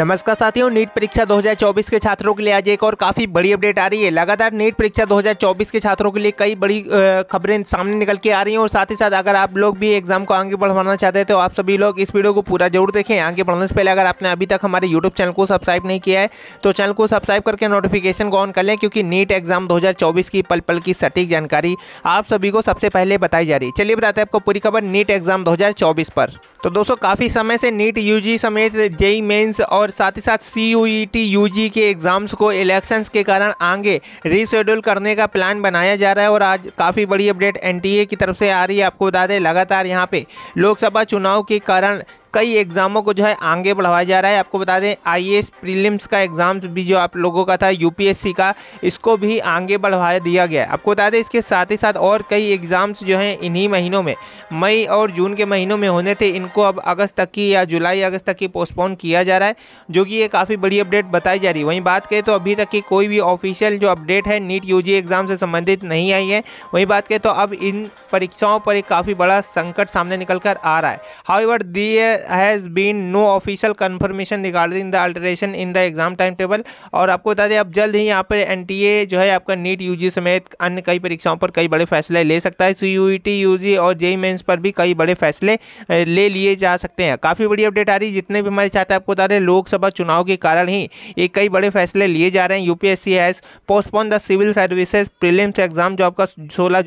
नमस्कार साथियों नीट परीक्षा 2024 के छात्रों के लिए आज एक और काफ़ी बड़ी अपडेट आ रही है लगातार नीट परीक्षा 2024 के छात्रों के लिए कई बड़ी खबरें सामने निकल के आ रही हैं और साथ ही साथ अगर आप लोग भी एग्जाम को आगे बढ़वाना चाहते हैं तो आप सभी लोग इस वीडियो को पूरा जरूर देखें आगे बढ़ने से पहले अगर आपने अभी तक हमारे यूट्यूब चैनल को सब्सक्राइब नहीं किया है तो चैनल को सब्सक्राइब करके नोटिफिकेशन को ऑन कर लें क्योंकि नीट एग्जाम दो की पल पल की सटीक जानकारी आप सभी को सबसे पहले बताई जा रही है चलिए बताते हैं आपको पूरी खबर नीट एग्जाम दो पर तो दोस्तों काफ़ी समय से नीट यू समेत जेई मेन्स और और साथ ही साथ C U E T U G के एग्ज़ाम्स को इलेक्शंस के कारण आगे रीशेड्यूल करने का प्लान बनाया जा रहा है और आज काफ़ी बड़ी अपडेट एन की तरफ से आ रही है आपको बता दें लगातार यहाँ पे लोकसभा चुनाव के कारण कई एग्ज़ामों को जो है आगे बढ़ाया जा रहा है आपको बता दें आई एस प्रीलिम्स का एग्ज़ाम भी जो आप लोगों का था यूपीएससी का इसको भी आगे बढ़ा दिया गया है आपको बता दें इसके साथ ही साथ और कई एग्ज़ाम्स जो हैं इन्हीं महीनों में मई और जून के महीनों में होने थे इनको अब अगस्त तक की या जुलाई अगस्त तक की पोस्टपोन किया जा रहा है जो कि ये काफ़ी बड़ी अपडेट बताई जा रही है वहीं बात करें तो अभी तक की कोई भी ऑफिशियल जो अपडेट है नीट यू एग्ज़ाम से संबंधित नहीं आई है वहीं बात करें तो अब इन परीक्षाओं पर एक काफ़ी बड़ा संकट सामने निकल कर आ रहा है however there has been no official confirmation regarding the alteration in the exam time table और आपको बता दें आप जल्द ही यहाँ पर एन जो है आपका नीट यू समेत अन्य कई परीक्षाओं पर कई बड़े फैसले ले सकता है सी यू ई और जेई मेन्स e e पर भी कई बड़े फैसले ले लिए जा सकते हैं काफ़ी बड़ी अपडेट आ रही है जितने भी हमारे चाहते हैं आपको बता दें लोकसभा चुनाव के कारण ही ये कई बड़े फैसले लिए जा रहे हैं UPSC has postpone the civil services prelims exam जो आपका सोलह